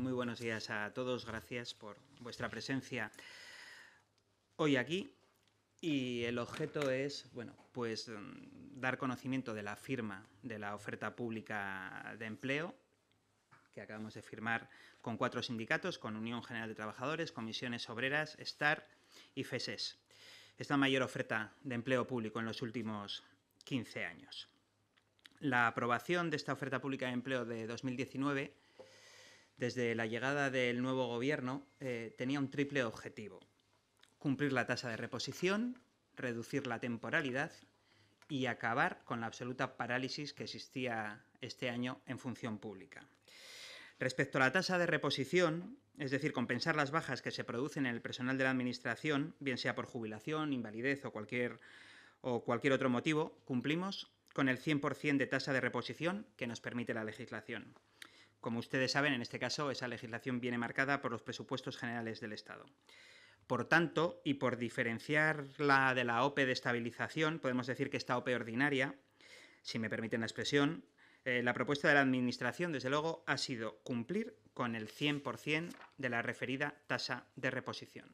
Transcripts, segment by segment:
Muy buenos días a todos, gracias por vuestra presencia hoy aquí. Y el objeto es, bueno, pues mm, dar conocimiento de la firma de la oferta pública de empleo que acabamos de firmar con cuatro sindicatos, con Unión General de Trabajadores, Comisiones Obreras, STAR y FESES. Esta mayor oferta de empleo público en los últimos 15 años. La aprobación de esta oferta pública de empleo de 2019 desde la llegada del nuevo gobierno, eh, tenía un triple objetivo. Cumplir la tasa de reposición, reducir la temporalidad y acabar con la absoluta parálisis que existía este año en función pública. Respecto a la tasa de reposición, es decir, compensar las bajas que se producen en el personal de la Administración, bien sea por jubilación, invalidez o o cualquier otro motivo, cumplimos con el 100% de tasa de reposición que nos permite la legislación. Como ustedes saben, en este caso, esa legislación viene marcada por los presupuestos generales del Estado. Por tanto, y por diferenciarla de la OPE de estabilización, podemos decir que esta OPE ordinaria, si me permiten la expresión, eh, la propuesta de la Administración, desde luego, ha sido cumplir con el 100% de la referida tasa de reposición.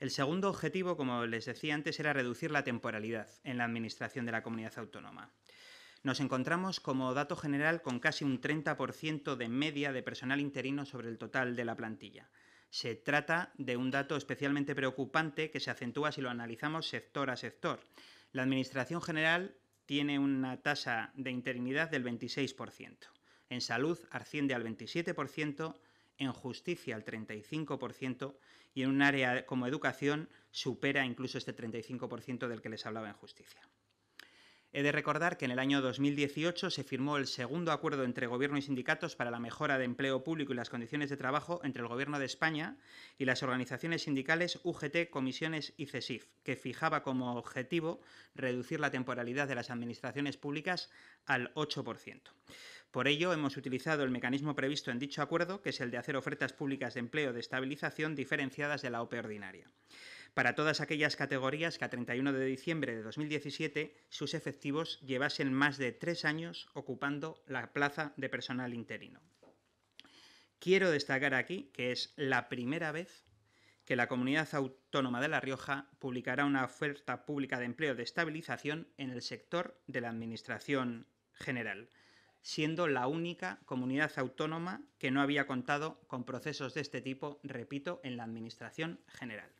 El segundo objetivo, como les decía antes, era reducir la temporalidad en la Administración de la comunidad autónoma nos encontramos como dato general con casi un 30% de media de personal interino sobre el total de la plantilla. Se trata de un dato especialmente preocupante que se acentúa si lo analizamos sector a sector. La Administración General tiene una tasa de interinidad del 26%. En salud asciende al 27%, en justicia al 35% y en un área como educación supera incluso este 35% del que les hablaba en justicia. He de recordar que en el año 2018 se firmó el segundo acuerdo entre Gobierno y sindicatos para la mejora de empleo público y las condiciones de trabajo entre el Gobierno de España y las organizaciones sindicales UGT, Comisiones y CESIF, que fijaba como objetivo reducir la temporalidad de las administraciones públicas al 8%. Por ello, hemos utilizado el mecanismo previsto en dicho acuerdo, que es el de hacer ofertas públicas de empleo de estabilización diferenciadas de la OPE ordinaria para todas aquellas categorías que a 31 de diciembre de 2017 sus efectivos llevasen más de tres años ocupando la plaza de personal interino. Quiero destacar aquí que es la primera vez que la Comunidad Autónoma de La Rioja publicará una oferta pública de empleo de estabilización en el sector de la Administración General, siendo la única comunidad autónoma que no había contado con procesos de este tipo, repito, en la Administración General.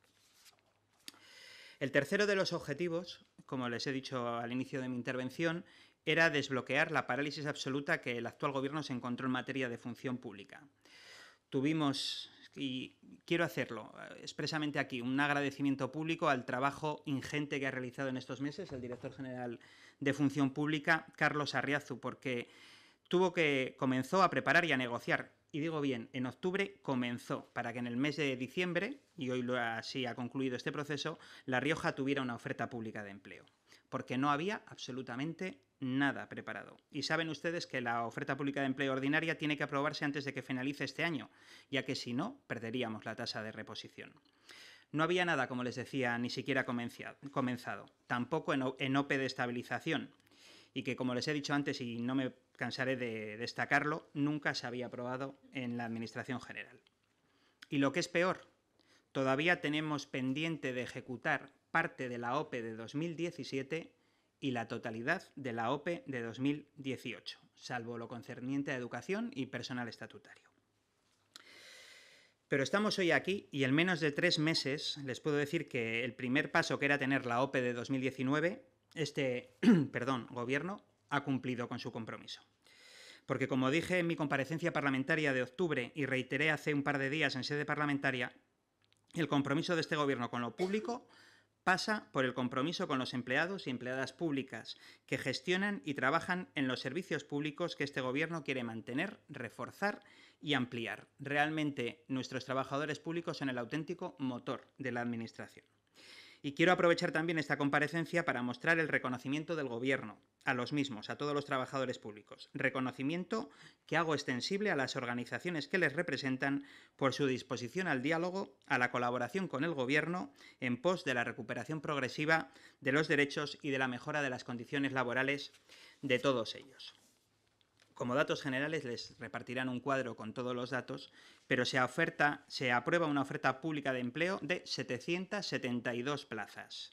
El tercero de los objetivos, como les he dicho al inicio de mi intervención, era desbloquear la parálisis absoluta que el actual gobierno se encontró en materia de función pública. Tuvimos, y quiero hacerlo eh, expresamente aquí, un agradecimiento público al trabajo ingente que ha realizado en estos meses el director general de Función Pública, Carlos Arriazu, porque tuvo que comenzó a preparar y a negociar y digo bien, en octubre comenzó para que en el mes de diciembre, y hoy así ha concluido este proceso, La Rioja tuviera una oferta pública de empleo, porque no había absolutamente nada preparado. Y saben ustedes que la oferta pública de empleo ordinaria tiene que aprobarse antes de que finalice este año, ya que si no, perderíamos la tasa de reposición. No había nada, como les decía, ni siquiera comenzado, tampoco en OPE de estabilización, y que, como les he dicho antes y no me cansaré de destacarlo, nunca se había aprobado en la Administración General. Y lo que es peor, todavía tenemos pendiente de ejecutar parte de la OPE de 2017 y la totalidad de la OPE de 2018, salvo lo concerniente a educación y personal estatutario. Pero estamos hoy aquí y en menos de tres meses les puedo decir que el primer paso que era tener la OPE de 2019 este perdón, gobierno ha cumplido con su compromiso. Porque como dije en mi comparecencia parlamentaria de octubre y reiteré hace un par de días en sede parlamentaria, el compromiso de este gobierno con lo público pasa por el compromiso con los empleados y empleadas públicas que gestionan y trabajan en los servicios públicos que este gobierno quiere mantener, reforzar y ampliar. Realmente nuestros trabajadores públicos son el auténtico motor de la administración. Y quiero aprovechar también esta comparecencia para mostrar el reconocimiento del Gobierno a los mismos, a todos los trabajadores públicos. Reconocimiento que hago extensible a las organizaciones que les representan por su disposición al diálogo, a la colaboración con el Gobierno en pos de la recuperación progresiva de los derechos y de la mejora de las condiciones laborales de todos ellos como datos generales les repartirán un cuadro con todos los datos, pero se, oferta, se aprueba una oferta pública de empleo de 772 plazas.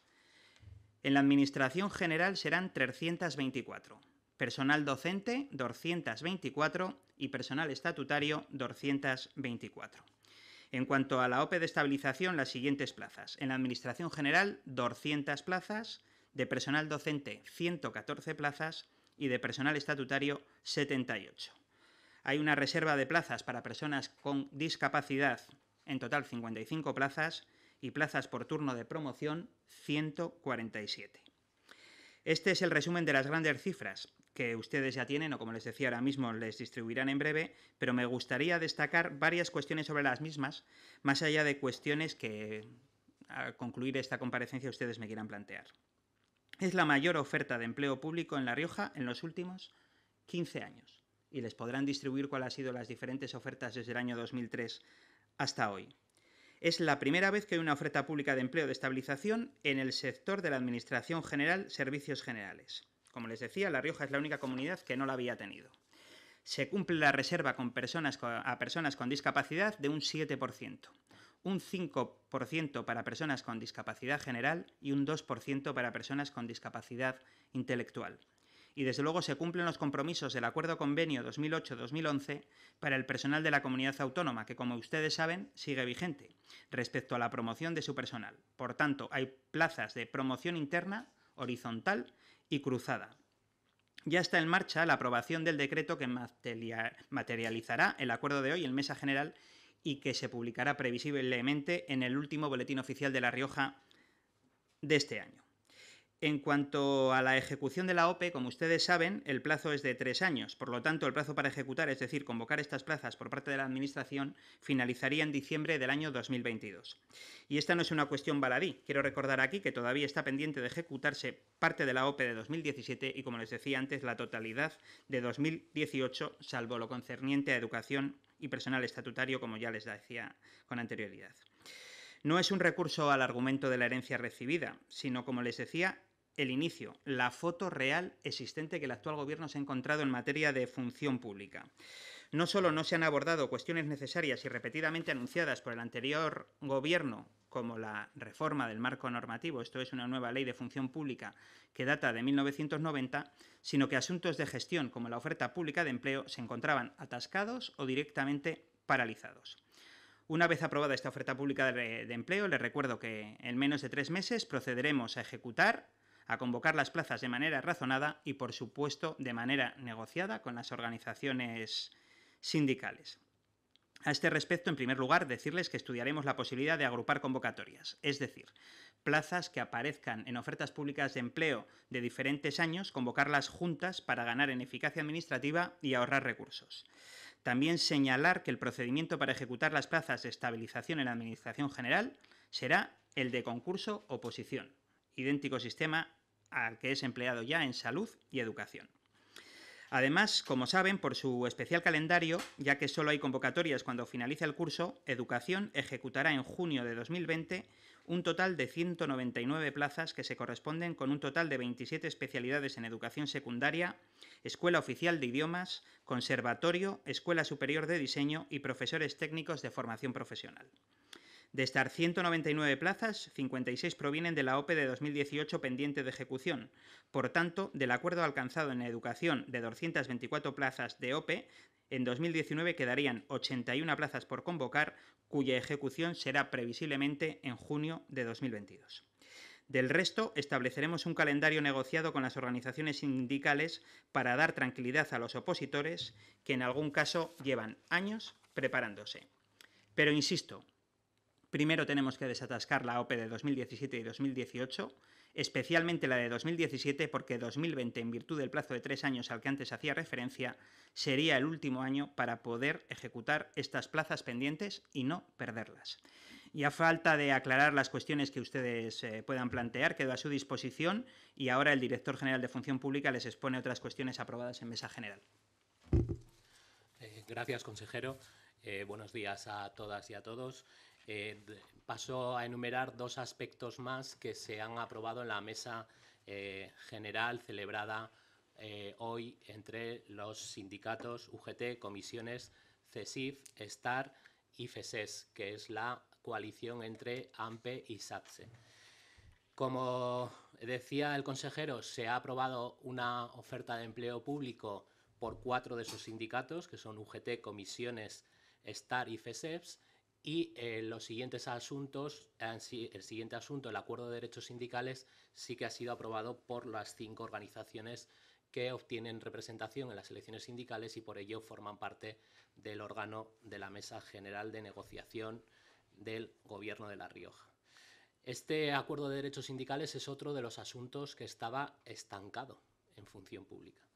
En la Administración General serán 324, personal docente 224 y personal estatutario 224. En cuanto a la OPE de estabilización, las siguientes plazas. En la Administración General, 200 plazas, de personal docente 114 plazas y de personal estatutario 78. Hay una reserva de plazas para personas con discapacidad, en total 55 plazas, y plazas por turno de promoción 147. Este es el resumen de las grandes cifras que ustedes ya tienen o como les decía ahora mismo les distribuirán en breve, pero me gustaría destacar varias cuestiones sobre las mismas, más allá de cuestiones que al concluir esta comparecencia ustedes me quieran plantear. Es la mayor oferta de empleo público en La Rioja en los últimos 15 años. Y les podrán distribuir cuáles han sido las diferentes ofertas desde el año 2003 hasta hoy. Es la primera vez que hay una oferta pública de empleo de estabilización en el sector de la Administración General Servicios Generales. Como les decía, La Rioja es la única comunidad que no la había tenido. Se cumple la reserva con personas, a personas con discapacidad de un 7% un 5% para personas con discapacidad general y un 2% para personas con discapacidad intelectual. Y desde luego se cumplen los compromisos del Acuerdo Convenio 2008-2011 para el personal de la comunidad autónoma, que como ustedes saben sigue vigente respecto a la promoción de su personal. Por tanto, hay plazas de promoción interna, horizontal y cruzada. Ya está en marcha la aprobación del decreto que materializará el acuerdo de hoy en Mesa General y que se publicará previsiblemente en el último Boletín Oficial de La Rioja de este año. En cuanto a la ejecución de la OPE, como ustedes saben, el plazo es de tres años. Por lo tanto, el plazo para ejecutar, es decir, convocar estas plazas por parte de la Administración, finalizaría en diciembre del año 2022. Y esta no es una cuestión baladí. Quiero recordar aquí que todavía está pendiente de ejecutarse parte de la OPE de 2017 y, como les decía antes, la totalidad de 2018, salvo lo concerniente a educación y personal estatutario, como ya les decía con anterioridad. No es un recurso al argumento de la herencia recibida, sino, como les decía, el inicio, la foto real existente que el actual gobierno se ha encontrado en materia de función pública. No solo no se han abordado cuestiones necesarias y repetidamente anunciadas por el anterior gobierno como la reforma del marco normativo, esto es una nueva ley de función pública que data de 1990, sino que asuntos de gestión como la oferta pública de empleo se encontraban atascados o directamente paralizados. Una vez aprobada esta oferta pública de, empleo, les recuerdo que en menos de tres meses procederemos a ejecutar a convocar las plazas de manera razonada y, por supuesto, de manera negociada con las organizaciones sindicales. A este respecto, en primer lugar, decirles que estudiaremos la posibilidad de agrupar convocatorias, es decir, plazas que aparezcan en ofertas públicas de empleo de diferentes años, convocarlas juntas para ganar en eficacia administrativa y ahorrar recursos. También señalar que el procedimiento para ejecutar las plazas de estabilización en la Administración General será el de concurso-oposición, idéntico sistema al que es empleado ya en salud y educación. Además, como saben, por su especial calendario, ya que solo hay convocatorias cuando finalice el curso, Educación ejecutará en junio de 2020 un total de 199 plazas que se corresponden con un total de 27 especialidades en educación secundaria, escuela oficial de idiomas, conservatorio, escuela superior de diseño y profesores técnicos de formación profesional. De estas 199 plazas, 56 provienen de la OPE de 2018 pendiente de ejecución. Por tanto, del acuerdo alcanzado en educación de 224 plazas de OPE, en 2019 quedarían 81 plazas por convocar, cuya ejecución será previsiblemente en junio de 2022. Del resto, estableceremos un calendario negociado con las organizaciones sindicales para dar tranquilidad a los opositores que en algún caso llevan años preparándose. Pero insisto, Primero tenemos que desatascar la OPE de 2017 y 2018, especialmente la de 2017 porque 2020, en virtud del plazo de tres años al que antes hacía referencia, sería el último año para poder ejecutar estas plazas pendientes y no perderlas. Y a falta de aclarar las cuestiones que ustedes eh, puedan plantear, quedo a su disposición y ahora el director general de Función Pública les expone otras cuestiones aprobadas en mesa general. Eh, gracias, consejero. Eh, buenos días a todas y a todos. Eh, paso a enumerar dos aspectos más que se han aprobado en la mesa eh, general celebrada eh, hoy entre los sindicatos UGT, comisiones CESIF, STAR y FESES, que es la coalición entre AMPE y SATSE. Como decía el consejero, se ha aprobado una oferta de empleo público por cuatro de sus sindicatos, que son UGT, Comisiones, STAR y FESEPS, y eh, los siguientes asuntos, el siguiente asunto, el acuerdo de derechos sindicales, sí que ha sido aprobado por las cinco organizaciones que obtienen representación en las elecciones sindicales y por ello forman parte del órgano de la Mesa General de Negociación del Gobierno de La Rioja. Este acuerdo de derechos sindicales es otro de los asuntos que estaba estancado en función pública.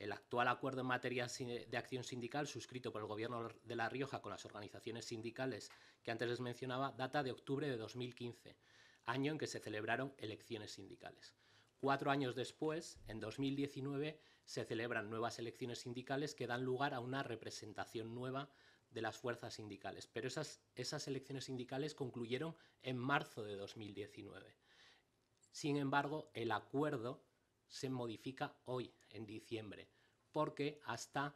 El actual acuerdo en materia de acción sindical, suscrito por el Gobierno de La Rioja con las organizaciones sindicales que antes les mencionaba, data de octubre de 2015, año en que se celebraron elecciones sindicales. Cuatro años después, en 2019, se celebran nuevas elecciones sindicales que dan lugar a una representación nueva de las fuerzas sindicales. Pero esas, esas elecciones sindicales concluyeron en marzo de 2019. Sin embargo, el acuerdo se modifica hoy, en diciembre, porque hasta,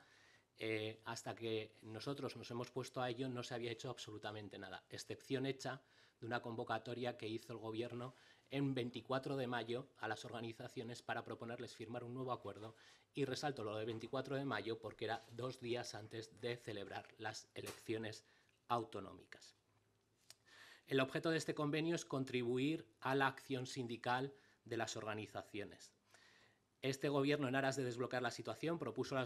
eh, hasta que nosotros nos hemos puesto a ello no se había hecho absolutamente nada, excepción hecha de una convocatoria que hizo el Gobierno en 24 de mayo a las organizaciones para proponerles firmar un nuevo acuerdo y resalto lo de 24 de mayo porque era dos días antes de celebrar las elecciones autonómicas. El objeto de este convenio es contribuir a la acción sindical de las organizaciones, este gobierno, en aras de desbloquear la situación, propuso a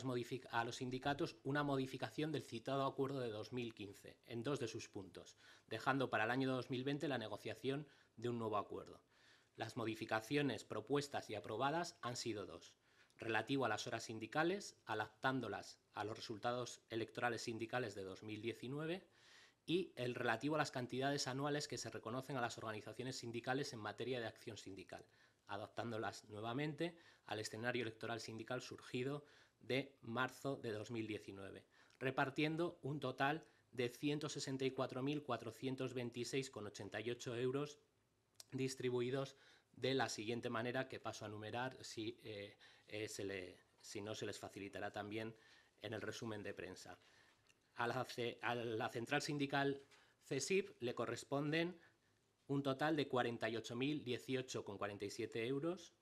los sindicatos una modificación del citado acuerdo de 2015 en dos de sus puntos, dejando para el año 2020 la negociación de un nuevo acuerdo. Las modificaciones propuestas y aprobadas han sido dos, relativo a las horas sindicales, adaptándolas a los resultados electorales sindicales de 2019, y el relativo a las cantidades anuales que se reconocen a las organizaciones sindicales en materia de acción sindical, adaptándolas nuevamente al escenario electoral sindical surgido de marzo de 2019, repartiendo un total de 164.426,88 euros distribuidos de la siguiente manera que paso a enumerar si, eh, eh, si no se les facilitará también en el resumen de prensa. A la, a la central sindical CESIP le corresponden un total de 48.018,47 euros.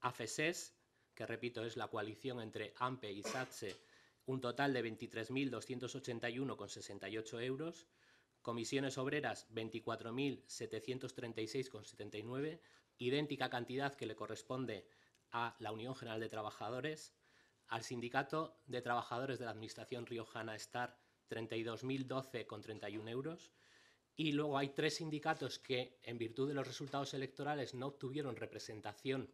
AFESES, e que repito es la coalición entre AMPE y SATSE, un total de 23.281,68 euros. Comisiones Obreras, 24.736,79, idéntica cantidad que le corresponde a la Unión General de Trabajadores, al Sindicato de Trabajadores de la Administración Riojana Star, 32.012,31 euros, y luego hay tres sindicatos que, en virtud de los resultados electorales, no obtuvieron representación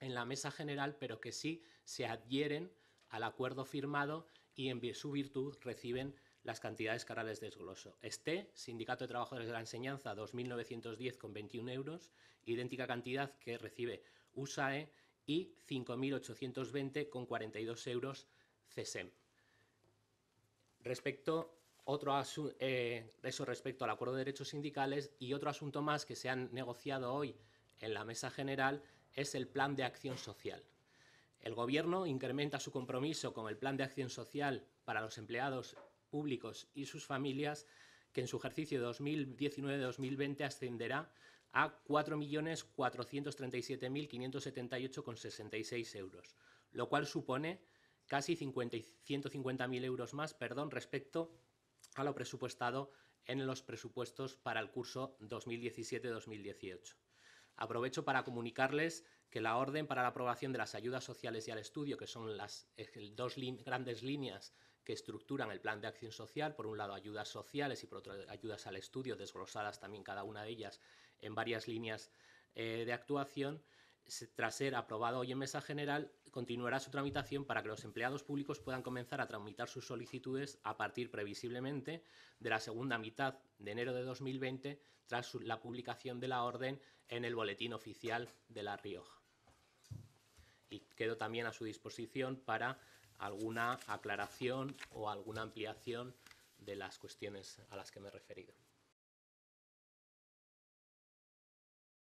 en la mesa general, pero que sí se adhieren al acuerdo firmado y en su virtud reciben las cantidades carales de desgloso. Este, Sindicato de Trabajadores de la Enseñanza, con 21 euros, idéntica cantidad que recibe USAE y con 42 euros CESEM. Respecto otro eh, eso respecto al acuerdo de derechos sindicales y otro asunto más que se han negociado hoy en la mesa general es el plan de acción social. El Gobierno incrementa su compromiso con el plan de acción social para los empleados públicos y sus familias, que en su ejercicio 2019-2020 ascenderá a 4.437.578,66 euros, lo cual supone casi 150.000 euros más perdón, respecto a lo presupuestado en los presupuestos para el curso 2017-2018. Aprovecho para comunicarles que la orden para la aprobación de las ayudas sociales y al estudio, que son las dos grandes líneas que estructuran el plan de acción social, por un lado ayudas sociales y por otro ayudas al estudio, desglosadas también cada una de ellas en varias líneas eh, de actuación, tras ser aprobado hoy en mesa general, continuará su tramitación para que los empleados públicos puedan comenzar a tramitar sus solicitudes a partir previsiblemente de la segunda mitad de enero de 2020, tras la publicación de la orden en el Boletín Oficial de La Rioja. Y quedo también a su disposición para alguna aclaración o alguna ampliación de las cuestiones a las que me he referido.